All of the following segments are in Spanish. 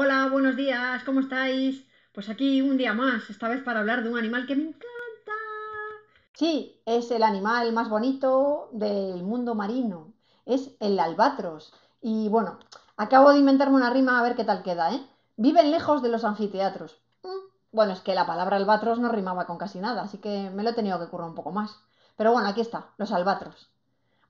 Hola, buenos días, ¿cómo estáis? Pues aquí un día más, esta vez para hablar de un animal que me encanta. Sí, es el animal más bonito del mundo marino, es el albatros. Y bueno, acabo de inventarme una rima a ver qué tal queda, ¿eh? Viven lejos de los anfiteatros. Mm, bueno, es que la palabra albatros no rimaba con casi nada, así que me lo he tenido que currar un poco más. Pero bueno, aquí está, los albatros.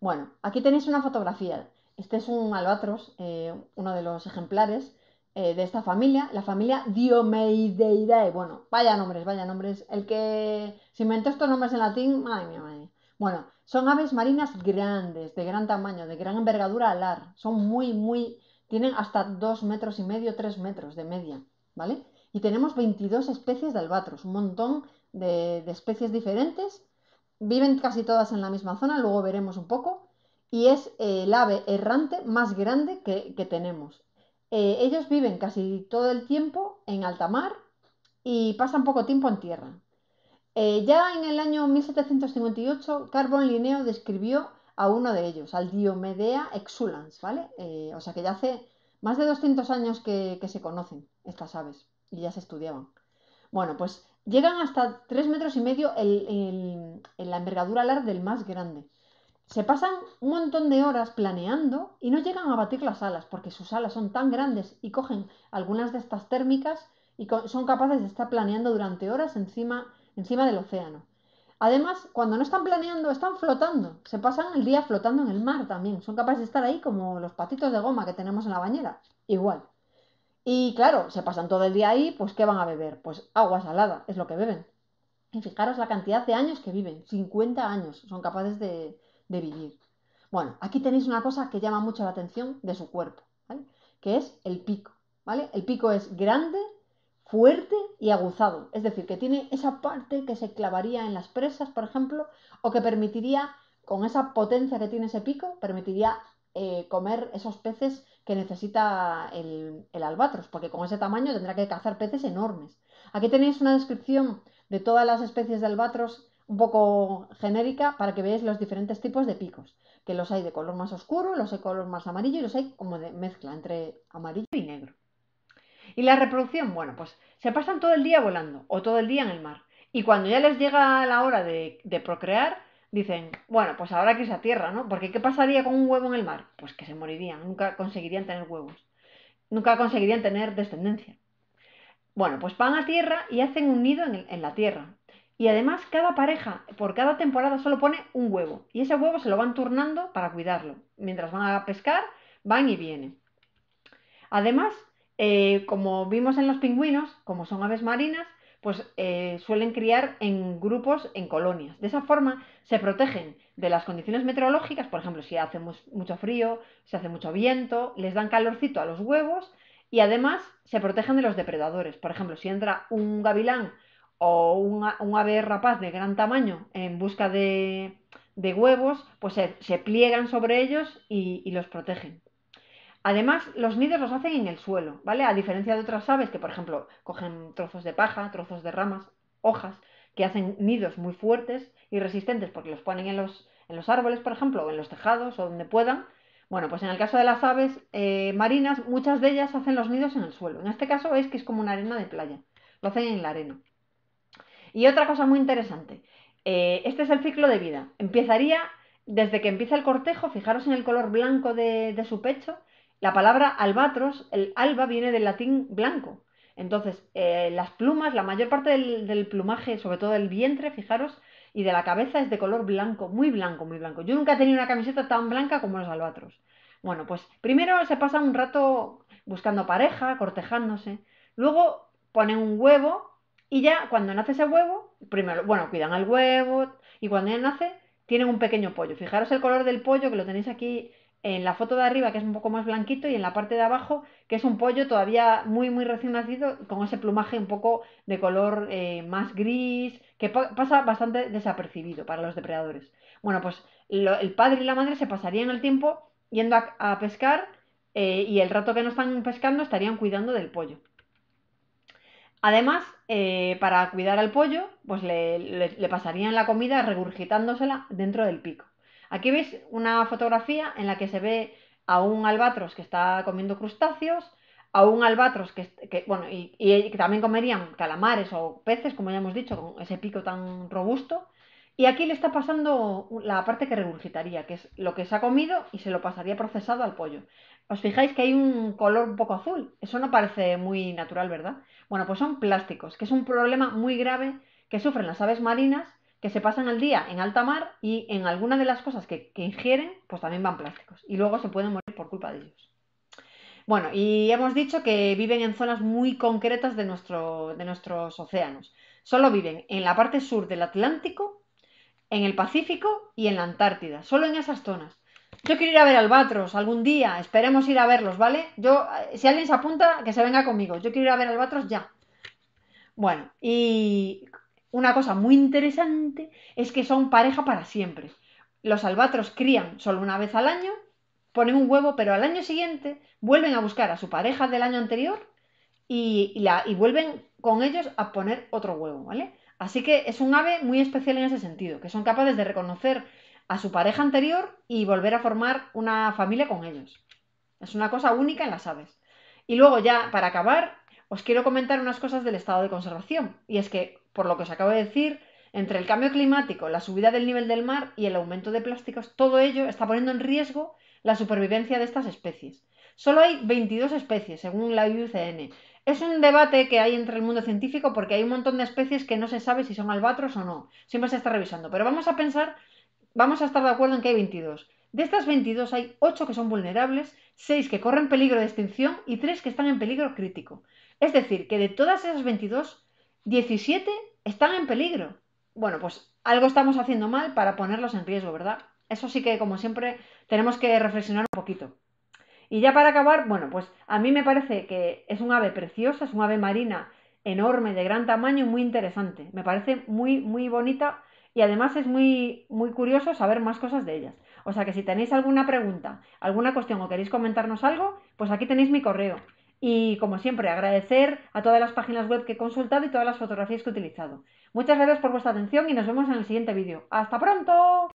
Bueno, aquí tenéis una fotografía. Este es un albatros, eh, uno de los ejemplares, eh, de esta familia, la familia Diomeideidae. Bueno, vaya nombres, vaya nombres. El que se inventó estos nombres en latín, madre mía, madre Bueno, son aves marinas grandes, de gran tamaño, de gran envergadura alar. Son muy, muy... Tienen hasta 2 metros y medio, tres metros de media, ¿vale? Y tenemos 22 especies de albatros, un montón de, especies diferentes. Viven casi todas en la misma zona, luego veremos un poco. Y es el ave errante más grande que, que tenemos. Eh, ellos viven casi todo el tiempo en alta mar y pasan poco tiempo en tierra. Eh, ya en el año 1758, Carbon Linneo describió a uno de ellos, al Diomedea exulans, ¿vale? Eh, o sea que ya hace más de 200 años que, se conocen estas aves y ya se estudiaban. Bueno, pues llegan hasta 3 metros y medio en, en la envergadura alar del más grande. Se pasan un montón de horas planeando y no llegan a batir las alas porque sus alas son tan grandes y cogen algunas de estas térmicas y son capaces de estar planeando durante horas encima, encima del océano. Además, cuando no están planeando, están flotando. Se pasan el día flotando en el mar también. Son capaces de estar ahí como los patitos de goma que tenemos en la bañera. Igual. Y claro, se pasan todo el día ahí, pues ¿qué van a beber? Pues agua salada, es lo que beben. Y fijaros la cantidad de años que viven, 50 años. Son capaces de, de vivir. Bueno, aquí tenéis una cosa que llama mucho la atención de su cuerpo, que es el pico. ¿vale? El pico es grande, fuerte y aguzado, es decir, que tiene esa parte que se clavaría en las presas, por ejemplo, o que permitiría, con esa potencia que tiene ese pico, permitiría eh, comer esos peces que necesita el, el albatros, porque con ese tamaño tendrá que cazar peces enormes. Aquí tenéis una descripción de todas las especies de albatros un poco genérica para que veáis los diferentes tipos de picos, que los hay de color más oscuro, los hay de color más amarillo y los hay como de mezcla entre amarillo y negro. Y la reproducción, bueno, pues se pasan todo el día volando o todo el día en el mar. Y cuando ya les llega la hora de, procrear, dicen, bueno, pues ahora que es a tierra, ¿no? Porque ¿qué pasaría con un huevo en el mar? Pues que se morirían, nunca conseguirían tener huevos, nunca conseguirían tener descendencia. Bueno, pues van a tierra y hacen un nido en la tierra. Y además cada pareja por cada temporada solo pone un huevo. Y ese huevo se lo van turnando para cuidarlo. Mientras van a pescar, van y vienen. Además, eh, como vimos en los pingüinos, como son aves marinas, pues eh, suelen criar en grupos, en colonias. De esa forma se protegen de las condiciones meteorológicas, por ejemplo, si hace mucho frío, si hace mucho viento, les dan calorcito a los huevos y además se protegen de los depredadores. Por ejemplo, si entra un gavilán o un ave rapaz de gran tamaño en busca de, huevos, pues se, pliegan sobre ellos y, los protegen. Además, los nidos los hacen en el suelo, ¿vale? A diferencia de otras aves que, por ejemplo, cogen trozos de paja, trozos de ramas, hojas, que hacen nidos muy fuertes y resistentes porque los ponen en los, árboles, por ejemplo, o en los tejados o donde puedan. Bueno, pues en el caso de las aves eh, marinas, muchas de ellas hacen los nidos en el suelo. En este caso es que es como una arena de playa, lo hacen en la arena. Y otra cosa muy interesante, eh, este es el ciclo de vida. Empezaría desde que empieza el cortejo, fijaros en el color blanco de, su pecho, la palabra albatros, el alba viene del latín blanco. Entonces, eh, las plumas, la mayor parte del, plumaje, sobre todo el vientre, fijaros, y de la cabeza es de color blanco, muy blanco, muy blanco. Yo nunca he tenido una camiseta tan blanca como los albatros. Bueno, pues primero se pasa un rato buscando pareja, cortejándose, luego ponen un huevo y ya cuando nace ese huevo, primero, bueno, cuidan al huevo y cuando ya nace tienen un pequeño pollo. Fijaros el color del pollo que lo tenéis aquí en la foto de arriba que es un poco más blanquito y en la parte de abajo que es un pollo todavía muy muy recién nacido con ese plumaje un poco de color eh, más gris que pasa bastante desapercibido para los depredadores. Bueno, pues el padre y la madre se pasarían el tiempo yendo a, pescar eh, y el rato que no están pescando estarían cuidando del pollo. Además, eh, para cuidar al pollo, pues le, pasarían la comida regurgitándosela dentro del pico. Aquí veis una fotografía en la que se ve a un albatros que está comiendo crustáceos, a un albatros y, que también comerían calamares o peces, como ya hemos dicho, con ese pico tan robusto. Y aquí le está pasando la parte que regurgitaría, que es lo que se ha comido y se lo pasaría procesado al pollo. ¿Os fijáis que hay un color un poco azul? Eso no parece muy natural, ¿verdad? Bueno, pues son plásticos, que es un problema muy grave que sufren las aves marinas que se pasan el día en alta mar y en alguna de las cosas que, ingieren, pues también van plásticos y luego se pueden morir por culpa de ellos. Bueno, y hemos dicho que viven en zonas muy concretas de nuestros océanos. Solo viven en la parte sur del Atlántico, en el Pacífico y en la Antártida, solo en esas zonas. Yo quiero ir a ver Albatros algún día, esperemos ir a verlos, ¿vale? Yo, eh, si alguien se apunta, que se venga conmigo. Yo quiero ir a ver Albatros ya. Bueno, y una cosa muy interesante es que son pareja para siempre. Los albatros crían solo una vez al año, ponen un huevo, pero al año siguiente vuelven a buscar a su pareja del año anterior y, y vuelven con ellos a poner otro huevo, ¿vale? Así que es un ave muy especial en ese sentido, que son capaces de reconocer a su pareja anterior y volver a formar una familia con ellos. Es una cosa única en las aves. Y luego ya, para acabar, os quiero comentar unas cosas del estado de conservación. Y es que, por lo que os acabo de decir, entre el cambio climático, la subida del nivel del mar y el aumento de plásticos, todo ello está poniendo en riesgo la supervivencia de estas especies. Solo hay 22 especies, según la IUCN. Es un debate que hay entre el mundo científico porque hay un montón de especies que no se sabe si son albatros o no. Siempre se está revisando. Pero vamos a pensar vamos a estar de acuerdo en que hay 22. De estas 22 hay 8 que son vulnerables, 6 que corren peligro de extinción y 3 que están en peligro crítico. Es decir, que de todas esas 22, 17 están en peligro. Bueno, pues algo estamos haciendo mal para ponerlos en riesgo, ¿verdad? Eso sí que, como siempre, tenemos que reflexionar un poquito. Y ya para acabar, bueno, pues a mí me parece que es un ave preciosa, es un ave marina enorme, de gran tamaño y muy interesante. Me parece muy, muy bonita y además es muy, muy curioso saber más cosas de ellas. O sea que si tenéis alguna pregunta, alguna cuestión o queréis comentarnos algo, pues aquí tenéis mi correo. Y como siempre, agradecer a todas las páginas web que he consultado y todas las fotografías que he utilizado. Muchas gracias por vuestra atención y nos vemos en el siguiente vídeo. ¡Hasta pronto!